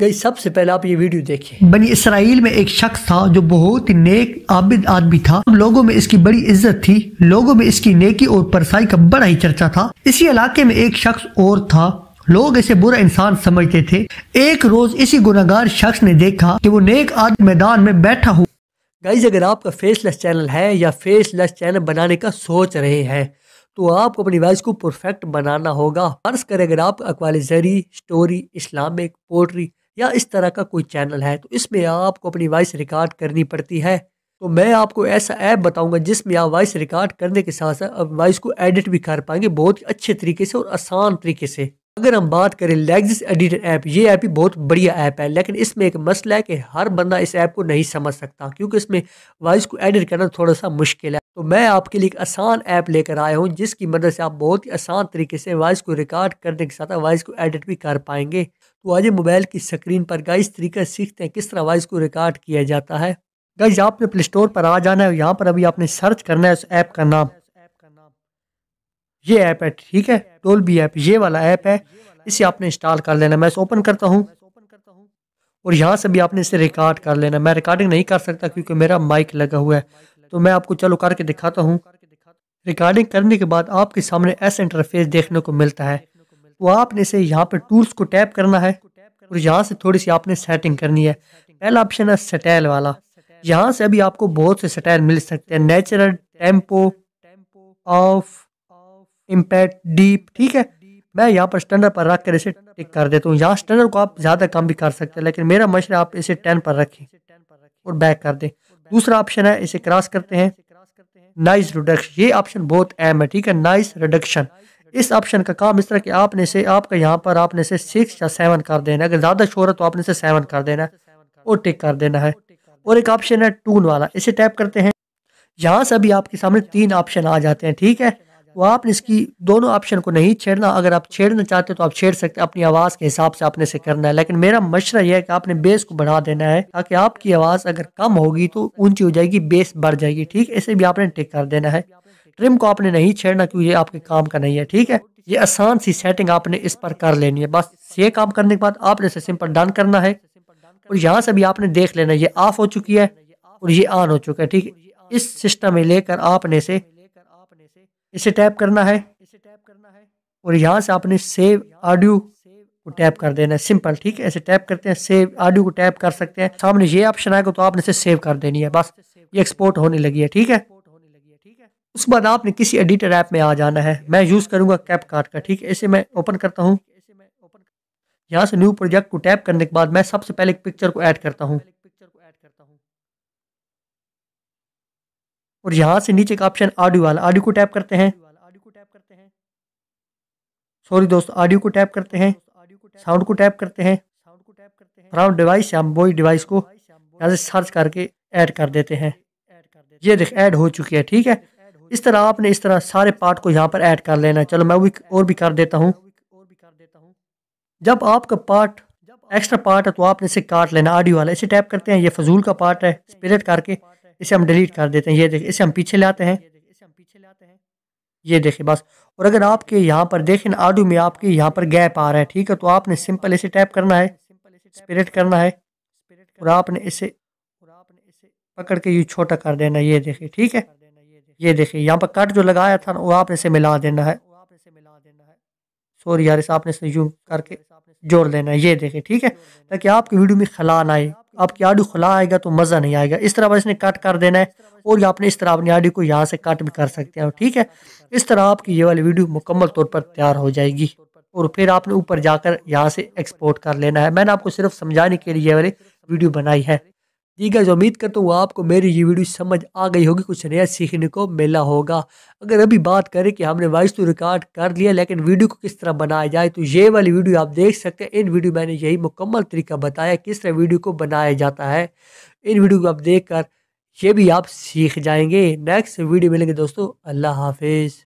गई सबसे पहले आप ये वीडियो देखिए बनी इसराइल में एक शख्स था जो बहुत ही नेक आबिद आदमी था लोगों में इसकी बड़ी इज्जत थी लोगों में इसकी नेकी और परसाई का बड़ा ही चर्चा था इसी इलाके में एक शख्स और था लोग इसे बुरा इंसान समझते थे एक रोज इसी गुनागार शख्स ने देखा कि वो नेक आदमी मैदान में बैठा हुआ गाइज अगर आपका फेसलेस चैनल है या फेसलेस चैनल बनाने का सोच रहे हैं तो आपको अपनी वॉइस को परफेक्ट बनाना होगा फर्ज करें अगर आप अकवाल जरी स्टोरी इस्लामिक पोट्री या इस तरह का कोई चैनल है तो इसमें आपको अपनी वॉइस रिकॉर्ड करनी पड़ती है तो मैं आपको ऐसा ऐप बताऊंगा जिसमें आप वॉइस रिकॉर्ड करने के साथ साथ अब वॉइस को एडिट भी कर पाएंगे बहुत ही अच्छे तरीके से और आसान तरीके से अगर हम बात करें लेग्जिस एडिटर ऐप ये ऐप भी बहुत बढ़िया ऐप है लेकिन इसमें एक मसला है कि हर बंदा इस ऐप को नहीं समझ सकता क्योंकि इसमें वॉइस को एडिट करना थोड़ा सा मुश्किल है तो मैं आपके लिए एक आसान ऐप लेकर आया हूँ जिसकी मदद से आप बहुत ही आसान तरीके से वॉइस को रिकॉर्ड करने के साथ वॉइस को एडिट भी कर पाएंगे तो आज मोबाइल की स्क्रीन पर गाइस तरीके सीखते हैं किस तरह वॉइस को रिकॉर्ड किया जाता है गाइस आपने प्ले स्टोर पर आ जाना है और यहाँ पर अभी आपने सर्च करना है उस ऐप का नाम ये ऐप है ठीक है टोल बी ऐप ये वाला ऐप है इसे आपने इंस्टॉल कर लेना मैं इसे ओपन करता हूँ और यहाँ से भी आपने इसे रिकॉर्ड कर लेना मैं रिकॉर्डिंग नहीं कर सकता क्योंकि मेरा माइक लगा हुआ है तो मैं आपको चलो करके दिखाता हूँ रिकॉर्डिंग करने के बाद आपके सामने ऐसा इंटरफेस देखने को मिलता है तो आपने से यहाँ पर टूल्स को टैप करना है और यहाँ से थोड़ी सी आपने सेटिंग करनी है पहला ऑप्शन है सटैल वाला यहाँ से अभी आपको बहुत से सटैल मिल सकते हैं natural tempo of impact deep ठीक है मैं यहाँ पर स्टैंडर पर रख कर इसे टिक कर देता हूँ यहाँ स्टैंडर को आप ज़्यादा कम भी कर सकते हैं लेकिन मेरा मशरा आप इसे टेन पर रखें और बैक कर दें दूसरा ऑप्शन है इसे क्रॉस करते हैं नाइस रिडक्शन ये ऑप्शन बहुत अहम है ठीक है नाइस रिडक्शन इस ऑप्शन का काम इस तरह कि आपने से आपका यहाँ पर आपने से सिक्स या सेवन कर देना है अगर ज़्यादा शोर है तो आपने से सेवन कर देना है और टिक कर देना है और एक ऑप्शन है टून वाला इसे टैप करते हैं यहाँ से अभी आपके सामने तीन ऑप्शन आ जाते हैं ठीक है वो आपने इसकी दोनों ऑप्शन को नहीं छेड़ना अगर आप छेड़ना चाहते हो तो आप छेड़ सकते हैं अपनी आवाज़ के हिसाब से आपने से करना है लेकिन मेरा मशरा यह है कि आपने बेस को बढ़ा देना है ताकि आपकी आवाज़ अगर कम होगी तो ऊंची हो जाएगी बेस बढ़ जाएगी ठीक है इसे भी आपने टिक कर देना है ट्रिम को आपने नहीं छेड़ना क्योंकि ये आपके काम का नहीं है ठीक है ये आसान सी सेटिंग आपने इस पर कर लेनी है बस ये काम करने के बाद आपने इसे सिंपल डन करना है और यहाँ से भी आपने देख लेना ये ऑफ हो चुकी है और ये ऑन हो चुका है ठीक है इस सिस्टम में लेकर आपने इसे इसे टैप करना है और यहाँ से आपने सेव ऑडियो को टैप कर देना है सिंपल ठीक है ऐसे टैप करते हैं सेव ऑडियो को टैप कर सकते हैं सामने ये ऑप्शन आएगा तो आपने इसे सेव कर देनी है बस ये एक्सपोर्ट होने लगी है ठीक है उसके बाद आपने किसी एडिटर ऐप में आ जाना है मैं यूज़ करूँगा कैप कार्ड का ठीक है इसे मैं ओपन करता हूँ यहाँ से न्यू प्रोजेक्ट को टैप करने के बाद मैं सबसे पहले एक पिक्चर को ऐड करता हूँ और यहाँ से नीचे का ऑप्शन ऑडियो वाला ऑडियो को टैप करते हैं सॉरी दोस्त ऑडियो को टैप करते हैं साउंड को टैप करते हैं साउंड को टैप डिवाइस या बोई डिवाइस को यहाँ से सर्च करके ऐड कर देते हैं ये देख ऐड हो चुकी है ठीक है इस तरह आपने इस तरह सारे पार्ट को यहाँ पर ऐड कर लेना है चलो मैं वो और भी कर देता हूँ जब आपका पार्ट एक्स्ट्रा पार्ट है तो आपने इसे काट लेना ऑडियो वाला इसे टैप करते हैं ये फजूल का पार्ट है स्पिरिट करके इसे हम डिलीट कर देते हैं ये देखिए इसे हम पीछे लाते हैं ये देखिए बस और अगर आपके यहाँ पर देखें ना ऑडियो में आपके यहाँ पर गैप आ रहा है ठीक है तो आपने सिंपल इसे टैप करना है स्पिरिट करना है और आपने इसे पकड़ के ये छोटा कर देना ये देखिए ठीक है ये देखिए यहाँ पर कट जो लगाया था वो आपने से मिला देना है सॉरी यार इसे आपने से यूँ करके जोड़ देना है ये देखिए ठीक है ताकि आपकी वीडियो में खला ना आए आपकी आडियो खुला आएगा तो मज़ा नहीं आएगा इस तरह इसने कट कर देना है और आपने इस तरह अपनी आडियो को यहाँ से कट भी कर सकते हैं ठीक है इस तरह आपकी ये वाली वीडियो मुकम्मल तौर पर तैयार हो जाएगी और फिर आपने ऊपर जाकर यहाँ से एक्सपोर्ट कर लेना है मैंने आपको सिर्फ समझाने के लिए ये वाली वीडियो बनाई है जी गाइज उम्मीद करता हूँ आपको मेरी ये वीडियो समझ आ गई होगी कुछ नया सीखने को मिला होगा अगर अभी बात करें कि हमने वॉइस तो रिकॉर्ड कर लिया लेकिन वीडियो को किस तरह बनाया जाए तो ये वाली वीडियो आप देख सकते हैं इन वीडियो मैंने यही मुकम्मल तरीका बताया किस तरह वीडियो को बनाया जाता है इन वीडियो को आप देख कर ये भी आप सीख जाएंगे नेक्स्ट वीडियो मिलेंगे दोस्तों अल्लाह हाफिज़